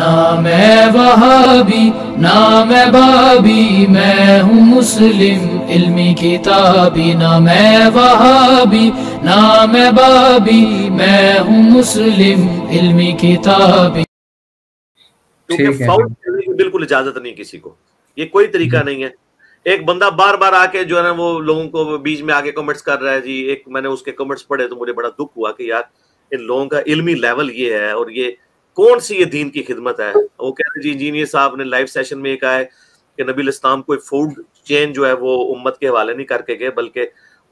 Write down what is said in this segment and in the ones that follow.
ना मैं वहाबी ना मैं बाबी मैं हूँ मुस्लिम इल्मी किताबी ना मैं वहाबी ना मैं बाबी मैं हूँ मुस्लिम इल्मी किताबी बिल्कुल इजाजत नहीं किसी को ये कोई तरीका हम्म। नहीं है एक बंदा बार बार आके जो है ना वो लोगों को बीच में आके कमेंट्स कर रहा है जी एक मैंने उसके कमेंट्स पढ़े तो मुझे बड़ा दुख हुआ कि यार इन लोगों का इल्मी लेवल ये है और ये कौन सी ये दीन की खिदमत है वो कह रहे जी इंजीनियर साहब ने लाइव सेशन में कहा है कि नबील इस्लाम कोई फूड चेन जो है वो उम्मत के हवाले नहीं करके गए बल्कि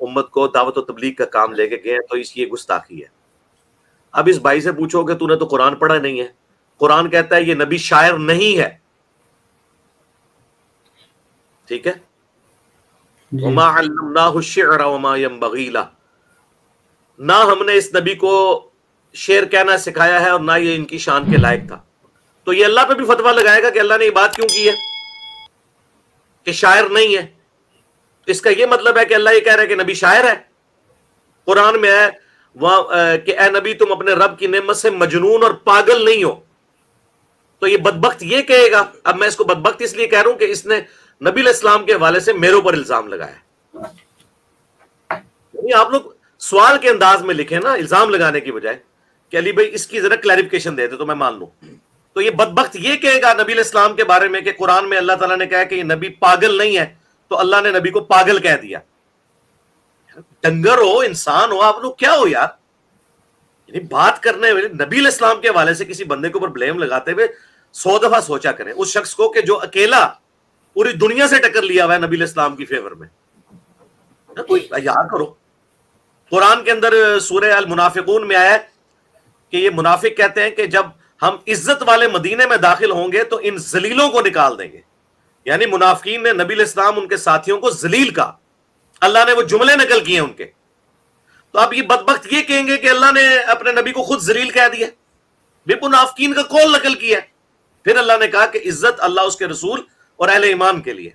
उम्मत को दावत और तबलीग का काम लेके गए तो इस ये गुस्ताखी है अब इस भाई से पूछो कि तूने तो कुरान पढ़ा नहीं है कुरान कहता है ये नबी शायर नहीं है ठीक है ना हमने इस नबी को शेर कहना सिखाया है और ना ये इनकी शान के लायक था तो ये अल्लाह पे भी फतवा लगाएगा कि अल्लाह ने ये बात क्यों की है कि शायर नहीं है तो इसका ये मतलब है कि अल्लाह ये कह रहा है कि नबी शायर है कुरान में है वह कि ए नबी तुम अपने रब की नेमत से मजनून और पागल नहीं हो तो ये बदबक ये कहेगा अब मैं इसको बदबक इसलिए कह रहा हूं कि इसने नबी इस्लाम के हवाले से मेरे ऊपर इल्जाम लगाया आप लोग सवाल के अंदाज में लिखे ना इल्जाम लगाने की बजाय कि अली भाई इसकी जरा क्लैरिफिकेशन दे दे तो मैं मान लू तो ये बदबक ये कहेगा नबी इस्लाम के बारे में कि कुरान में अल्लाह ताला ने कहा कि ये नबी पागल नहीं है तो अल्लाह ने नबी को पागल कह दिया डंगर हो इंसान हो आप लोग क्या हो यार यानी बात करने वाले नबी इस्लाम के हवाले से किसी बंदे के ऊपर ब्लेम लगाते हुए सौ दफा सोचा करें उस शख्स को कि जो अकेला पूरी दुनिया से टक्कर लिया हुआ है नबी इस्लाम की फेवर में कोई यार करो कुरान के अंदर सूर्य अल मुनाफिकून में आया है कि ये मुनाफिक कहते हैं कि जब हम इज्जत वाले मदीने में दाखिल होंगे तो इन जलीलों को निकाल देंगे यानी मुनाफिक ने नबी इस्लाम उनके साथियों को जलील कहा अल्लाह ने वो जुमले नकल किए उनके तो आप ये बदबख्त ये कहेंगे कि अल्लाह ने अपने नबी को खुद जलील कह दिया भी मुनाफिकीन का कौल नकल किया फिर अल्लाह ने कहा कि इज्जत अल्लाह उसके रसूल और अहल ईमान के लिए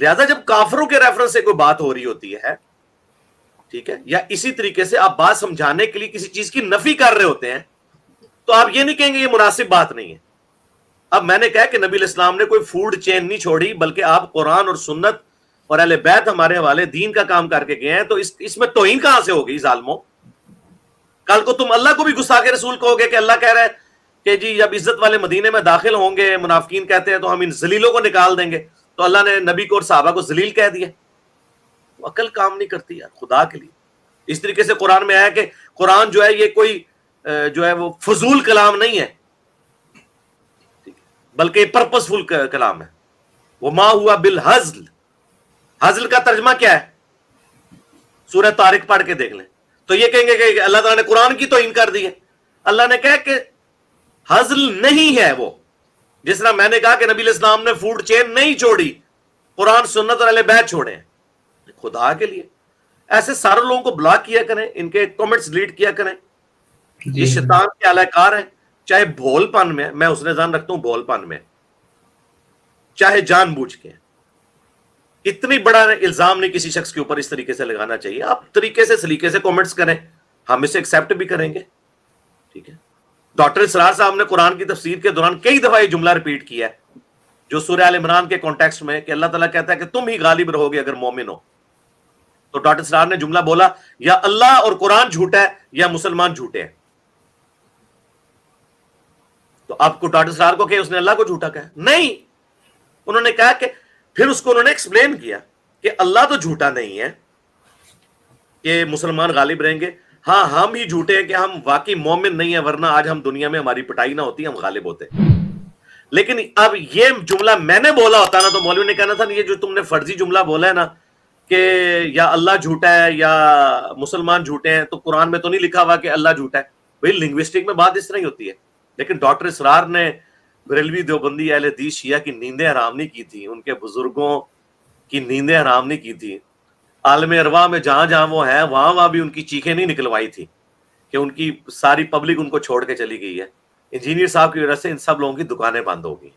लिहाजा जब काफरों के रेफरेंस से कोई बात हो रही होती है ठीक है या इसी तरीके से आप बात समझाने के लिए किसी चीज की नफी कर रहे होते हैं तो आप ये नहीं कहेंगे ये मुनासिब बात नहीं है अब मैंने कहा कि नबी इस्लाम ने कोई फूड चेन नहीं छोड़ी बल्कि आप कुरान और सुन्नत और अल बैत हमारे वाले दीन का काम करके गए हैं तो इस तोहिन कहां से होगी जालमो कल को तुम अल्लाह को भी गुस्सा के रसूल कहोगे कि अल्लाह कह रहे हैं कि जी जब इज्जत वाले मदीने में दाखिल होंगे मुनाफिक कहते हैं तो हम इन जलीलों को निकाल देंगे तो अल्लाह ने नबी को और साहबा को जलील कह दिया तो अकल काम नहीं करती यार खुदा के लिए इस तरीके से कुरान में आया कि कुरान जो है ये कोई जो है वो फजूल कलाम नहीं है बल्कि पर्पसफुल कलाम है वो माँ हुआ बिल हजल हजल का तर्जमा क्या है सूरह तारिक पढ़ के देख लें तो ये कहेंगे कि अल्लाह तला ने कुरान की तो इनकार दी है अल्लाह ने कहा कि हजल नहीं है वो जिस तरह मैंने कहा कि नबी इस्लाम ने फूड चेन नहीं छोड़ी कुरान सुन्नत और अल बैत छोड़े हैं खुदा के लिए ऐसे सारे लोगों को ब्लॉक किया करें इनके कमेंट्स डिलीट किया करें ये शैतान के अलाकार है चाहे भोलपन में मैं उसने जान रखता हूं भोलपन में चाहे जानबूझ के इतनी बड़ा इल्जाम नहीं किसी शख्स के ऊपर इस तरीके से लगाना चाहिए आप तरीके से सलीके से कमेंट्स करें हम इसे एक्सेप्ट भी करेंगे ठीक है डॉक्टर इसरार साहब ने कुरान की तफसीर के दौरान कई दफा ये जुमला रिपीट किया है जो सूर्य आल इमरान के कॉन्टेक्स्ट में कि अल्लाह ताला कहता है कि तुम ही गालिब रहोगे अगर मोमिन हो तो डॉक्टर सरार ने जुमला बोला या अल्लाह और कुरान झूठा है या मुसलमान झूठे हैं तो आपको डॉक्टर सरार को कहे उसने अल्लाह को झूठा कहा नहीं उन्होंने कहा कि फिर उसको उन्होंने एक्सप्लेन किया कि अल्लाह तो झूठा नहीं है कि मुसलमान गालिब रहेंगे हाँ हम ही झूठे हैं कि हम वाकई मोमिन नहीं है वरना आज हम दुनिया में हमारी पिटाई ना होती हम गालिब होते लेकिन अब ये जुमला मैंने बोला होता ना तो मौलवी ने कहना था ये जो तुमने फर्जी जुमला बोला है ना कि या अल्लाह झूठा है या मुसलमान झूठे हैं तो कुरान में तो नहीं लिखा हुआ कि अल्लाह झूठा है भाई लिंग्विस्टिक में बात इस तरह ही होती है लेकिन डॉक्टर इसरार ने बरेलवी देवबंदी दी शिया की नींदें हराम नहीं की थी उनके बुजुर्गों की नींदें हराम नहीं की थी आलम अरवा में जहां जहां वो हैं वहां वहां भी उनकी चीखें नहीं निकलवाई थी कि उनकी सारी पब्लिक उनको छोड़ के चली गई है इंजीनियर साहब की वजह से इन सब लोगों की दुकानें बंद होगी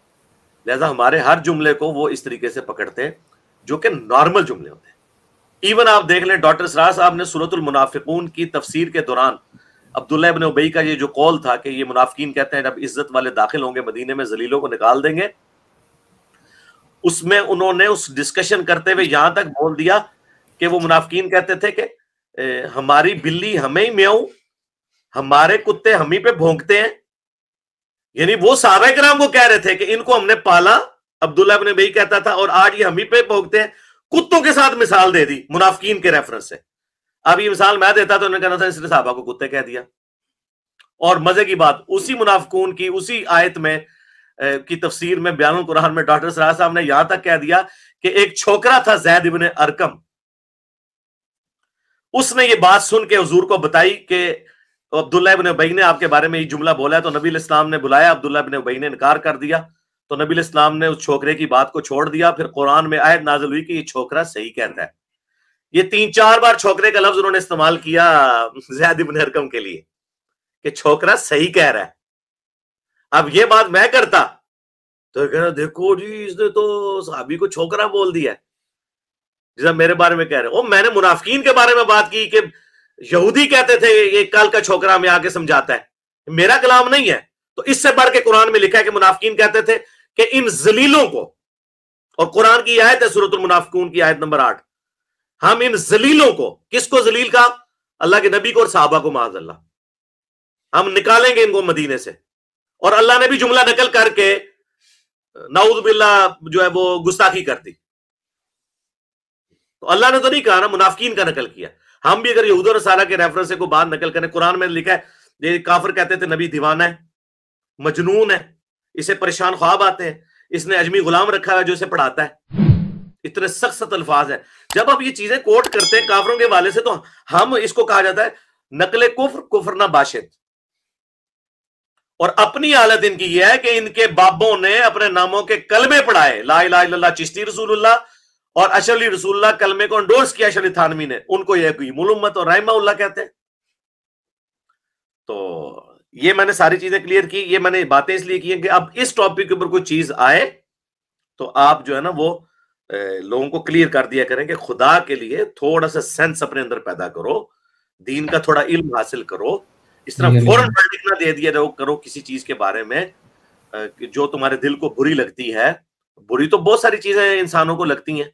लिहाजा हमारे हर जुमले को वो इस तरीके से पकड़ते हैं जो कि नॉर्मल जुमले होते हैं इवन आप देख लें डॉक्टर सराज साहब ने सूरतुल मुनाफिकून की तफसीर के दौरान अब्दुल्ला इबन उबई का ये जो कॉल था कि ये मुनाफिकीन कहते हैं जब इज्जत वाले दाखिल होंगे मदीने में जलीलों को निकाल देंगे उसमें उन्होंने उस डिस्कशन करते हुए यहां तक बोल दिया कि वो मुनाफिकीन कहते थे कि हमारी बिल्ली हमें ही म्याऊ हमारे कुत्ते हम ही पे भोंकते हैं यानी वो सारा ग्राम को कह रहे थे कि इनको हमने पाला अब्दुल्ला इबन उबई कहता था और आज ये हम ही पे भोंकते हैं कुत्तों के साथ मिसाल दे दी मुनाफकीन के रेफरेंस से अब ये मिसाल मैं देता तो उन्होंने कहना था इसने साहबा को कुत्ते कह दिया और मजे की बात उसी मुनाफकून की उसी आयत में ए, की तफसीर में बयान कुरान में डॉक्टर सराज साहब ने यहां तक कह दिया कि एक छोकरा था जैद इबन अरकम उसने ये बात सुन के हजूर को बताई कि अब्दुल्ला इबन उबई ने आपके बारे में ये जुमला बोला है तो नबी इस्लाम ने बुलाया अब्दुल्ला इबन उबई ने इनकार कर दिया तो नबी इस्लाम ने उस छोकरे की बात को छोड़ दिया फिर कुरान में आयत नाजल हुई कि ये छोकरा सही कहता है ये तीन चार बार छोकरे का लफ्ज उन्होंने इस्तेमाल किया ज्यादा मुनहरकम के लिए कि छोकरा सही कह रहा है अब ये बात मैं करता तो कह रहा देखो जी इसने तो साबी को छोकरा बोल दिया जैसा मेरे बारे में कह रहे हो मैंने मुनाफिकीन के बारे में बात की कि यहूदी कहते थे ये कल का छोकरा हमें आके समझाता है मेरा कलाम नहीं है तो इससे बढ़ के कुरान में लिखा है कि मुनाफिकीन कहते थे कि इन जलीलों को और कुरान की आयत है सूरत मुनाफकून की आयत नंबर आठ हम इन जलीलों को किसको जलील का अल्लाह के नबी को और साहबा को माज अल्लाह हम निकालेंगे इनको मदीने से और अल्लाह ने भी जुमला नकल करके नाउद बिल्ला जो है वो गुस्ताखी कर दी तो अल्लाह ने तो नहीं कहा ना मुनाफकिन का नकल किया हम भी अगर यहूद सारा के रेफरेंस से को बाहर नकल करें कुरान में लिखा है ये काफिर कहते थे नबी दीवाना है मजनून है इसे परेशान ख्वाब आते हैं इसने अजमी गुलाम रखा है जो इसे पढ़ाता है इतने सख्त सख्त अल्फाज है जब आप ये चीजें कोट करते हैं काफरों के वाले से तो हम इसको कहा जाता है नकले कुफर कुफर ना बाशिद और अपनी हालत इनकी यह है कि इनके बाबों ने अपने नामों के कलमे पढ़ाए ला ला चिश्ती रसूल्ला और अशली रसूल्ला कलमे को एंडोर्स किया अशली थानवी ने उनको यह कोई मुलम्मत और रायमा कहते हैं तो ये मैंने सारी चीजें क्लियर की ये मैंने बातें इसलिए की हैं कि अब इस टॉपिक के ऊपर कोई चीज आए तो आप जो है ना वो लोगों को क्लियर कर दिया करें कि खुदा के लिए थोड़ा सा सेंस अपने अंदर पैदा करो दीन का थोड़ा इल्म हासिल करो इस तरह फौरन वर्डिक्ट ना दे दिया जाओ करो किसी चीज के बारे में जो तुम्हारे दिल को बुरी लगती है बुरी तो बहुत सारी चीजें इंसानों को लगती हैं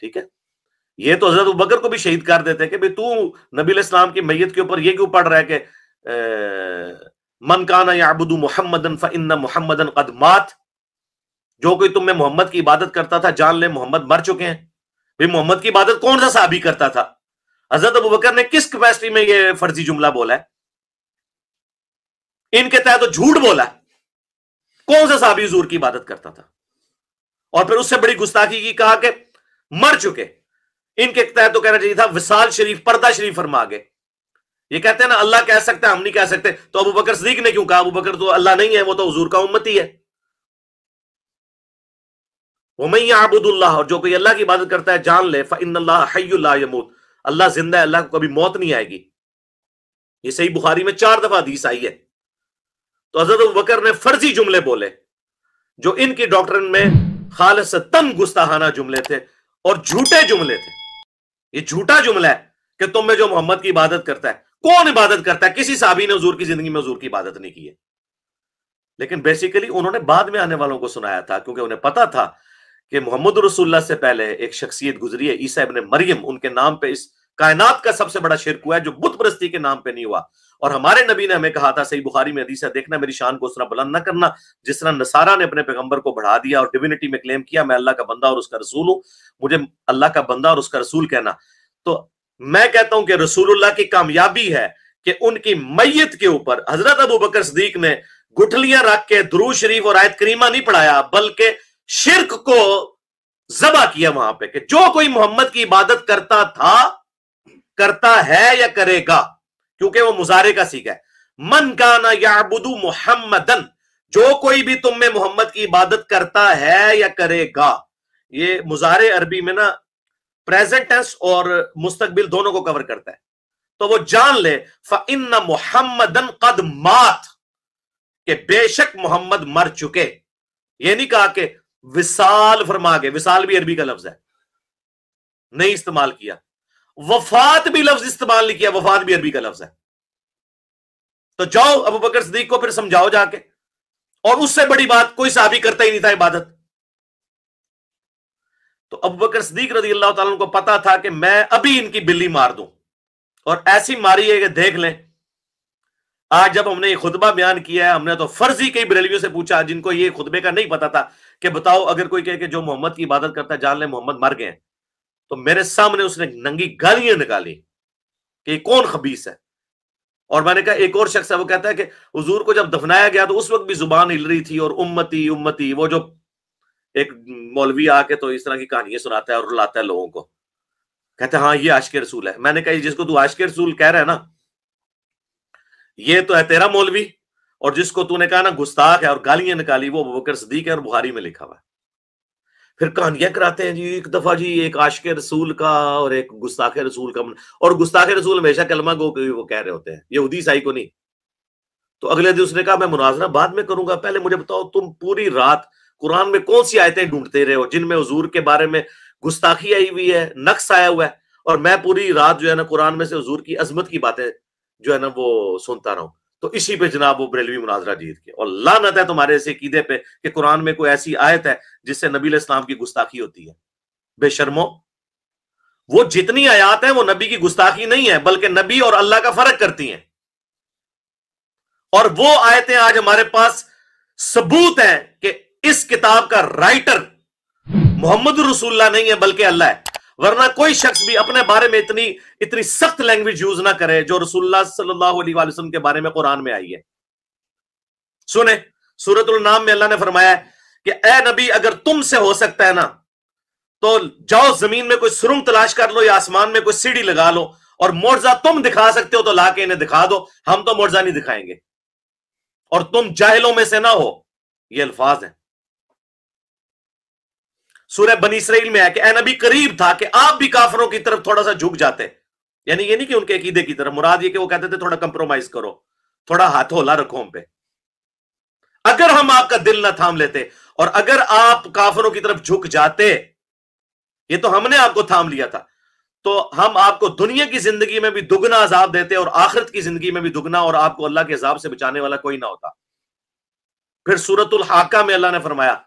ठीक है ये तो हजरत बकर को भी शहीद कर देते कि भाई तू नबी इस्लाम की मैयत के ऊपर ये क्यों पढ़ रहा है कि मन काना याबुदू मोहम्मदन मोहम्मद मोहम्मदन कदमात जो कोई तुम में मोहम्मद की इबादत करता था जान ले मोहम्मद मर चुके हैं भाई मोहम्मद की इबादत कौन सा साबी करता था हजरत अबू बकर ने किस कैपेसिटी में ये फर्जी जुमला बोला है इनके तहत तो झूठ बोला कौन सा साबी जूर की इबादत करता था और फिर उससे बड़ी गुस्ताखी की कहा कि मर चुके इनके तहत तो कहना चाहिए था विशाल शरीफ पर्दा शरीफ फरमा गए ये कहते हैं ना अल्लाह कह सकता है हम नहीं कह सकते तो अबू बकर सदीक ने क्यों कहा अबू बकर तो अल्लाह नहीं है वो तो हजूर का उम्मती है मैं आबुदुल्लाह और जो कोई अल्लाह की इबादत करता है जान ले फ़िन अल्लाह जिंदा है अल्लाह को कभी मौत नहीं आएगी ये सही बुखारी में चार दफा दीस आई है तो हजरत अबू बकर ने फर्जी जुमले बोले जो इनकी डॉक्टर में तम गुस्ताहाना जुमले थे और झूठे जुमले थे ये झूठा जुमला है कि तुम में जो मोहम्मद की इबादत करता है कौन इबादत करता है किसी साबी ने हजूर की जिंदगी में हजूर की इबादत नहीं की है लेकिन बेसिकली उन्होंने बाद में आने वालों को सुनाया था क्योंकि उन्हें पता था कि मोहम्मद रसुल्ला से पहले एक शख्सियत गुजरी है ईसा इबन मरियम उनके नाम पे इस कायनात का सबसे बड़ा शिरक हुआ है जो बुत परस्ती के नाम पे नहीं हुआ और हमारे नबी ने हमें कहा था सही बुखारी में हदीसा देखना मेरी शान को उस बुलंद न करना जिस तरह नसारा ने अपने पैगंबर को बढ़ा दिया और डिविनिटी में क्लेम किया मैं अल्लाह का बंदा और उसका रसूल हूँ मुझे अल्लाह का बंदा और उसका रसूल कहना तो मैं कहता हूं कि रसूलुल्लाह की कामयाबी है कि उनकी मैयत के ऊपर हजरत अबू बकर सदीक ने गुठलियां रख के द्रू शरीफ और आयत करीमा नहीं पढ़ाया बल्कि शिरक को जबा किया वहां पे कि जो कोई मोहम्मद की इबादत करता था करता है या करेगा क्योंकि वो मुजारे का सीखा है मन ना याबुदू मोहम्मदन जो कोई भी तुम में मोहम्मद की इबादत करता है या करेगा ये मुजारे अरबी में ना प्रेजेंट टेंस और मुस्तकबिल दोनों को कवर करता है तो वो जान ले फ़िन मोहम्मदन कद मात के बेशक मोहम्मद मर चुके ये नहीं कहा कि विशाल फरमा के विशाल भी अरबी का लफ्ज है नहीं इस्तेमाल किया वफात भी लफ्ज इस्तेमाल नहीं किया वफात भी अरबी का लफ्ज है तो जाओ अबू बकर सदीक को फिर समझाओ जाके और उससे बड़ी बात कोई साबी करता ही नहीं था इबादत तो अब बकर सदीक रजी अल्लाह तुम को पता था कि मैं अभी इनकी बिल्ली मार दू और ऐसी मारी है कि देख लें आज जब हमने ये खुतबा बयान किया है हमने तो फर्जी कई बरेलियों से पूछा जिनको ये खुतबे का नहीं पता था कि बताओ अगर कोई कहे कि जो मोहम्मद की इबादत करता है जान ले मोहम्मद मर गए तो मेरे सामने उसने नंगी गालियां निकाली कि कौन खबीस है और मैंने कहा एक और शख्स है वो कहता है कि हजूर को जब दफनाया गया तो उस वक्त भी जुबान हिल रही थी और उम्मती उम्मती वो जो एक मौलवी आके तो इस तरह की कहानियां सुनाता है और रुलाता है लोगों को कहते हाँ ये आश के रसूल है मैंने कहा जिसको तू आश के रसूल कह रहा है ना ये तो है तेरा मौलवी और जिसको तूने कहा ना गुस्ताख है और गालियां निकाली वो बकर सदीक है और बुहारी में लिखा हुआ है फिर कहानियां कराते हैं जी एक दफा जी एक आशके रसूल का और एक गुस्ताखे रसूल का और गुस्ताखे रसूल हमेशा कलमा गो के वो कह रहे होते हैं यहूदी ईसाई को नहीं तो अगले दिन उसने कहा मैं मुनाजरा बाद में करूंगा पहले मुझे बताओ तुम पूरी रात कुरान में कौन सी आयतें ढूंढते रहे हो जिनमें हजूर के बारे में गुस्ताखी आई हुई है नक्स आया हुआ है और मैं पूरी रात जो है ना कुरान में से हजूर की अजमत की बातें जो है ना वो सुनता रहा तो इसी पे जनाब वो बरेलवी मुनाजरा जीत के और लानत है तुम्हारे ऐसे कीदे पे कि कुरान में कोई ऐसी आयत है जिससे नबी इस्लाम की गुस्ताखी होती है बेशर्मो वो जितनी आयात है वो नबी की गुस्ताखी नहीं है बल्कि नबी और अल्लाह का फर्क करती हैं और वो आयतें आज हमारे पास सबूत है कि इस किताब का राइटर मोहम्मद रसुल्ला नहीं है बल्कि अल्लाह है वरना कोई शख्स भी अपने बारे में इतनी इतनी सख्त लैंग्वेज यूज ना करे जो रसुल्ला सल्लल्लाहु अलैहि वसल्लम के बारे में कुरान में आई है सुने सूरतुल नाम में अल्लाह ने फरमाया कि ए नबी अगर तुमसे हो सकता है ना तो जाओ जमीन में कोई सुरंग तलाश कर लो या आसमान में कोई सीढ़ी लगा लो और मोर्जा तुम दिखा सकते हो तो लाके इन्हें दिखा दो हम तो मोर्जा नहीं दिखाएंगे और तुम जाहिलों में से ना हो ये अल्फाज हैं सूर्य बनी इसराइल में है कि ए नबी करीब था कि आप भी काफरों की तरफ थोड़ा सा झुक जाते यानी ये नहीं कि उनके अकीदे की तरफ मुराद ये कि वो कहते थे थोड़ा कंप्रोमाइज करो थोड़ा हाथ होला रखो हम पे अगर हम आपका दिल ना थाम लेते और अगर आप काफरों की तरफ झुक जाते ये तो हमने आपको थाम लिया था तो हम आपको दुनिया की जिंदगी में भी दुगना अजाब देते और आखिरत की जिंदगी में भी दुगना और आपको अल्लाह के अजाब से बचाने वाला कोई ना होता फिर सूरतुल हाका में अल्लाह ने फरमाया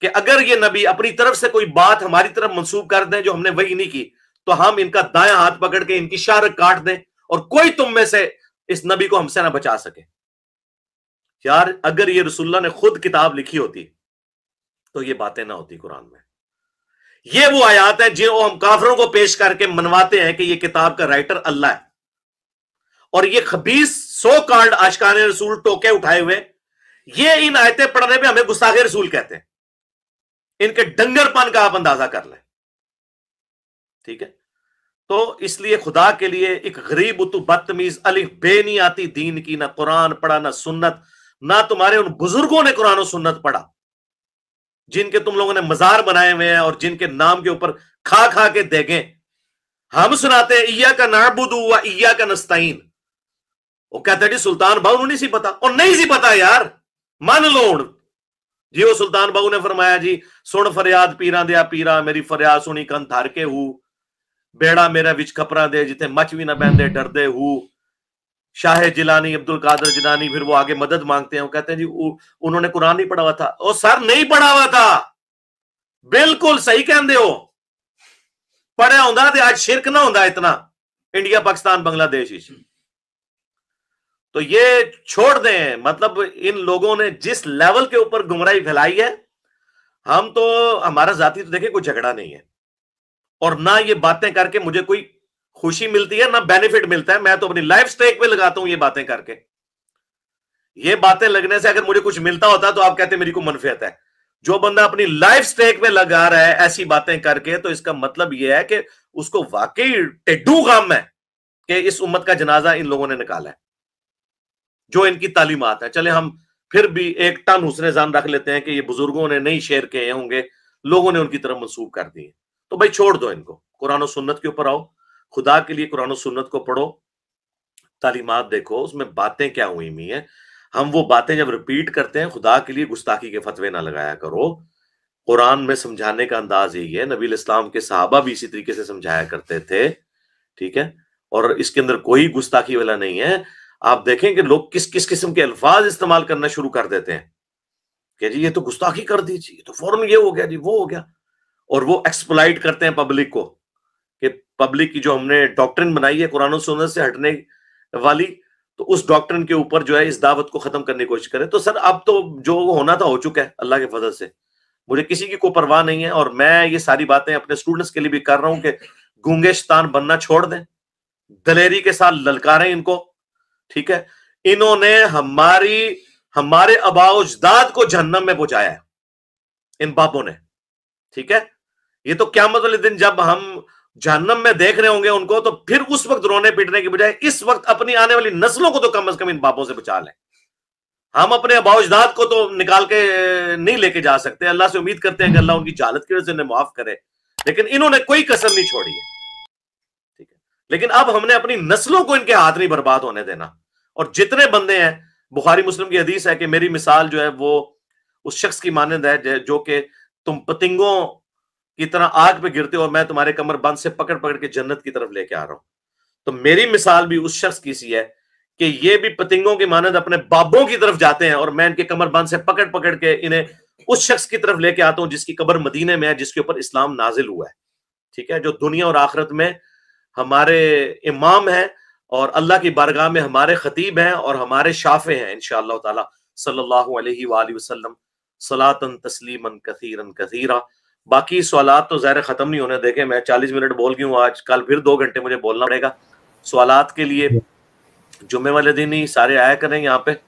कि अगर ये नबी अपनी तरफ से कोई बात हमारी तरफ मंसूब कर दें जो हमने वही नहीं की तो हम इनका दाया हाथ पकड़ के इनकी शार काट दें और कोई तुम में से इस नबी को हमसे ना बचा सके यार अगर ये रसुल्ला ने खुद किताब लिखी होती तो ये बातें ना होती कुरान में ये वो आयात है जो हम काफरों को पेश करके मनवाते हैं कि ये किताब का राइटर अल्लाह है और ये खबीस सो कार्ड आशकान रसूल टोके उठाए हुए ये इन आयतें पढ़ने में हमें गुस्सागे रसूल कहते हैं इनके डंगरपन का आप अंदाजा कर लें ठीक है तो इसलिए खुदा के लिए एक गरीब उतु बदतमीज अलिफ बे नहीं आती दीन की ना कुरान पढ़ा ना सुन्नत ना तुम्हारे उन बुजुर्गों ने कुरान और सुन्नत पढ़ा जिनके तुम लोगों ने मजार बनाए हुए हैं और जिनके नाम के ऊपर खा खा के देगे हम सुनाते हैं इया का नाबुदू व इया का नस्ताइन वो कहते जी सुल्तान भाव उन्हें सी पता और नहीं सी पता यार मान लो जी वो सुल्तान ਬਾਹੂ ने ਫਰਮਾਇਆ ਜੀ ਸੁਣ ਫਰਿਆਦ ਪੀਰਾਂ ਦੇ ਆ ਪੀਰਾਂ ਮੇਰੀ ਫਰਿਆਦ ਸੁਣੀ ਕੰਨ ਧਰ ਕੇ ਹੂ ਬੇੜਾ ਮੇਰਾ ਵਿੱਚ ਖਪਰਾਂ ਦੇ ਜਿੱਥੇ ਮੱਚ ਵੀ ਨਾ ਬੈਂਦੇ ਡਰਦੇ ਹੂ जिलानी अब्दुल कादर जिलानी फिर वो आगे मदद मांगते हैं वो कहते हैं जी उन्होंने कुरान नहीं पढ़ा हुआ था और सर नहीं पढ़ा हुआ था बिल्कुल सही कहते हो पढ़िया हों तो शिरक ना होंगे इतना इंडिया पाकिस्तान बांग्लादेश तो ये छोड़ दें मतलब इन लोगों ने जिस लेवल के ऊपर गुमराही फैलाई है हम तो हमारा जाति तो देखे कोई झगड़ा नहीं है और ना ये बातें करके मुझे कोई खुशी मिलती है ना बेनिफिट मिलता है मैं तो अपनी लाइफ स्टेक पे लगाता हूं ये बातें करके ये बातें लगने से अगर मुझे कुछ मिलता होता तो आप कहते मेरी को मनफियत है जो बंदा अपनी लाइफ स्टेक पे लगा रहा है ऐसी बातें करके तो इसका मतलब यह है कि उसको वाकई टेडू काम है कि इस उम्मत का जनाजा इन लोगों ने निकाला है जो इनकी तालीमत है चले हम फिर भी एक टन हुसने जान रख लेते हैं कि ये बुजुर्गों ने नहीं शेयर किए होंगे लोगों ने उनकी तरफ मनसूब कर दिए तो भाई छोड़ दो इनको कुरान सुन्नत के ऊपर आओ खुदा के लिए कुरान सुन्नत को पढ़ो तालीमत देखो उसमें बातें क्या हुई हुई हैं हम वो बातें जब रिपीट करते हैं खुदा के लिए गुस्ताखी के फतवे ना लगाया करो कुरान में समझाने का अंदाज यही है नबी इस्लाम के साहबा भी इसी तरीके से समझाया करते थे ठीक है और इसके अंदर कोई गुस्ताखी वाला नहीं है आप देखें कि लोग किस किस किस्म के अल्फाज इस्तेमाल करना शुरू कर देते हैं कि जी ये तो गुस्ताखी कर दीजिए तो फौरन ये हो गया जी वो हो गया और वो एक्सप्लाइट करते हैं पब्लिक को कि पब्लिक की जो हमने डॉक्ट्रिन बनाई है कुरान सुनत से हटने वाली तो उस डॉक्ट्रिन के ऊपर जो है इस दावत को खत्म करने की कोशिश करें तो सर अब तो जो होना था हो चुका है अल्लाह के फजल से मुझे किसी की कोई परवाह नहीं है और मैं ये सारी बातें अपने स्टूडेंट्स के लिए भी कर रहा हूं कि गूंगे बनना छोड़ दें दलेरी के साथ ललकारें इनको ठीक है इन्होंने हमारी हमारे अबाउजदाद को जहन्नम में पहुंचाया है इन बापों ने ठीक है ये तो क्या मतलब दिन जब हम जहन्नम में देख रहे होंगे उनको तो फिर उस वक्त रोने पीटने की बजाय इस वक्त अपनी आने वाली नस्लों को तो कम अज कम इन बापों से बचा लें हम अपने अबाउजदाद को तो निकाल के नहीं लेके जा सकते अल्लाह से उम्मीद करते हैं कि अल्लाह उनकी जालत की वजह से उन्हें माफ करे लेकिन इन्होंने कोई कसर नहीं छोड़ी है ठीक है लेकिन अब हमने अपनी नस्लों को इनके हाथ नहीं बर्बाद होने देना और जितने बंदे हैं बुखारी मुस्लिम की हदीस है कि मेरी मिसाल जो है वो उस शख्स की मानंद है जो कि तुम पतिंगों की तरह आग पे गिरते हो और मैं तुम्हारे कमर बंद से पकड़ पकड़ के जन्नत की तरफ लेके आ रहा हूं तो मेरी मिसाल भी उस शख्स की सी है कि ये भी पतिंगों की मानद अपने बाबों की तरफ जाते हैं और मैं इनके कमर बंद से पकड़ पकड़ के इन्हें उस शख्स की तरफ लेके आता हूं जिसकी कबर मदीने में है जिसके ऊपर इस्लाम नाजिल हुआ है ठीक है जो दुनिया और आखरत में हमारे इमाम है और अल्लाह की बारगाह में हमारे खतीब हैं और हमारे शाफे हैं इन ताला सल्लल्लाहु अलैहि वसल्लम सलातन तस्लीमन कथीरन कथीरा बाकी सवालत तो ज़ाहिर ख़त्म नहीं होने देखे मैं चालीस मिनट बोल गई हूँ आज कल फिर दो घंटे मुझे बोलना पड़ेगा सवालत के लिए जुम्मे वाले दिन ही सारे आया करें यहाँ पे